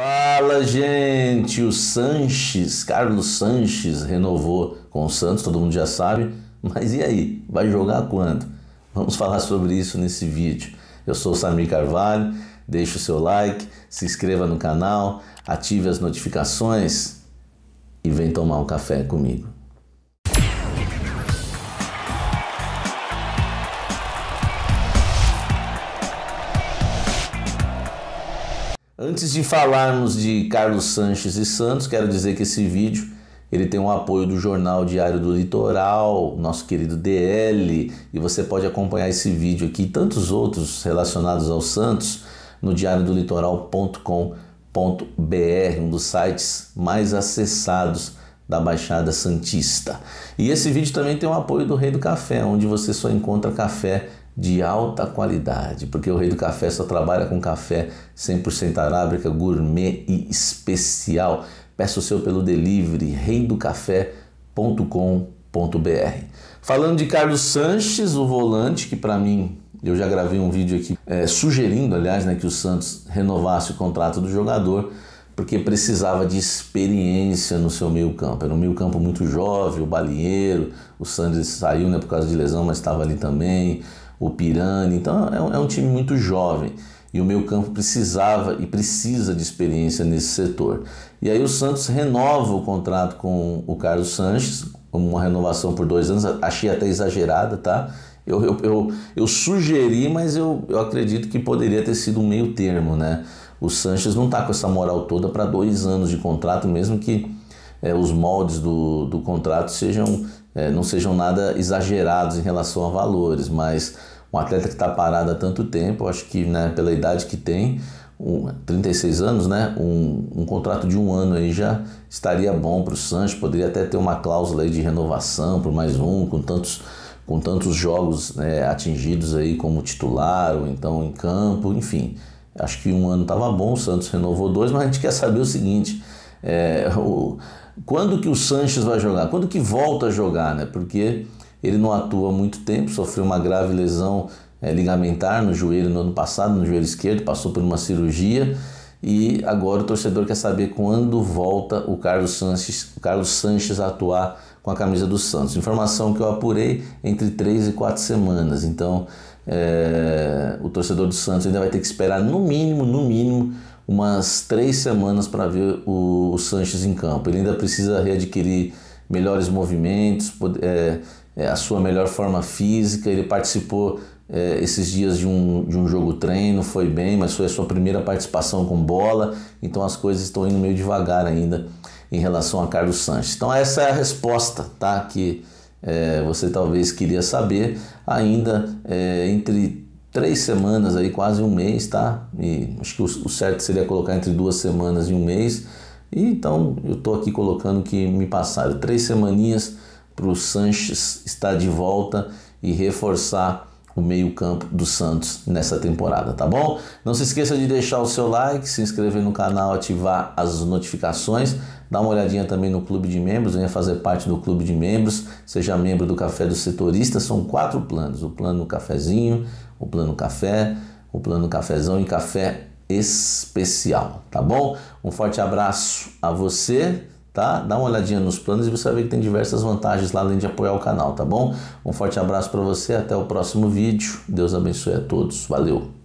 Fala, gente! O Sanches, Carlos Sanches, renovou com o Santos, todo mundo já sabe. Mas e aí? Vai jogar quando? Vamos falar sobre isso nesse vídeo. Eu sou o Samir Carvalho, deixe o seu like, se inscreva no canal, ative as notificações e vem tomar um café comigo. Antes de falarmos de Carlos Sanches e Santos, quero dizer que esse vídeo ele tem um apoio do Jornal Diário do Litoral, nosso querido DL, e você pode acompanhar esse vídeo aqui e tantos outros relacionados ao Santos no diariodolitoral.com.br, um dos sites mais acessados da Baixada Santista. E esse vídeo também tem o apoio do Rei do Café, onde você só encontra café de alta qualidade, porque o Rei do Café só trabalha com café 100% arábica, gourmet e especial. Peça o seu pelo delivery reidocafé.com.br. Falando de Carlos Sanches, o volante, que para mim eu já gravei um vídeo aqui é, sugerindo, aliás, né, que o Santos renovasse o contrato do jogador, porque precisava de experiência no seu meio-campo. Era um meio-campo muito jovem, o Balinheiro, o Sanches saiu né, por causa de lesão, mas estava ali também o Pirani. Então é um, é um time muito jovem e o meu campo precisava e precisa de experiência nesse setor. E aí o Santos renova o contrato com o Carlos Sanches, uma renovação por dois anos, achei até exagerada, tá? Eu, eu, eu, eu sugeri, mas eu, eu acredito que poderia ter sido um meio termo, né? O Sanches não está com essa moral toda para dois anos de contrato, mesmo que é, os moldes do, do contrato sejam é, não sejam nada exagerados em relação a valores, mas um atleta que está parado há tanto tempo, acho que né, pela idade que tem, um, 36 anos, né, um, um, contrato de um ano aí já estaria bom para o Sancho, poderia até ter uma cláusula aí de renovação por mais um, com tantos, com tantos jogos né, atingidos aí como titular ou então em campo, enfim. Acho que um ano estava bom, o Santos renovou dois, mas a gente quer saber o seguinte, é, o, quando que o Sanches vai jogar? Quando que volta a jogar, né? Porque ele não atua há muito tempo, sofreu uma grave lesão é, ligamentar no joelho no ano passado, no joelho esquerdo, passou por uma cirurgia e agora o torcedor quer saber quando volta o Carlos Sanches, o Carlos Sanches a atuar com a camisa do Santos. Informação que eu apurei entre três e quatro semanas. Então, é, o torcedor do Santos ainda vai ter que esperar no mínimo, no mínimo umas três semanas para ver o, o, Sanches em campo. Ele ainda precisa readquirir melhores movimentos, é, é, a sua melhor forma física. Ele participou é, esses dias de um, de um jogo treino, foi bem, mas foi a sua primeira participação com bola, então as coisas estão indo meio devagar ainda em relação a Carlos Sanches. Então essa é a resposta, tá? Que é, você talvez queria saber ainda é, entre três semanas aí, quase um mês, tá? E acho que o, certo seria colocar entre duas semanas e um mês. E então eu tô aqui colocando que me passaram três semaninhas para o Sanches estar de volta e reforçar o meio-campo do Santos nessa temporada, tá bom? Não se esqueça de deixar o seu like, se inscrever no canal, ativar as notificações, dá uma olhadinha também no clube de membros, venha fazer parte do clube de membros, seja membro do Café do Setorista, são quatro planos, o plano cafezinho, o plano café, o plano cafezão e café especial, tá bom? Um forte abraço a você tá? Dá uma olhadinha nos planos e você vai ver que tem diversas vantagens lá além de apoiar o canal, tá bom? Um forte abraço para você, até o próximo vídeo. Deus abençoe a todos. Valeu.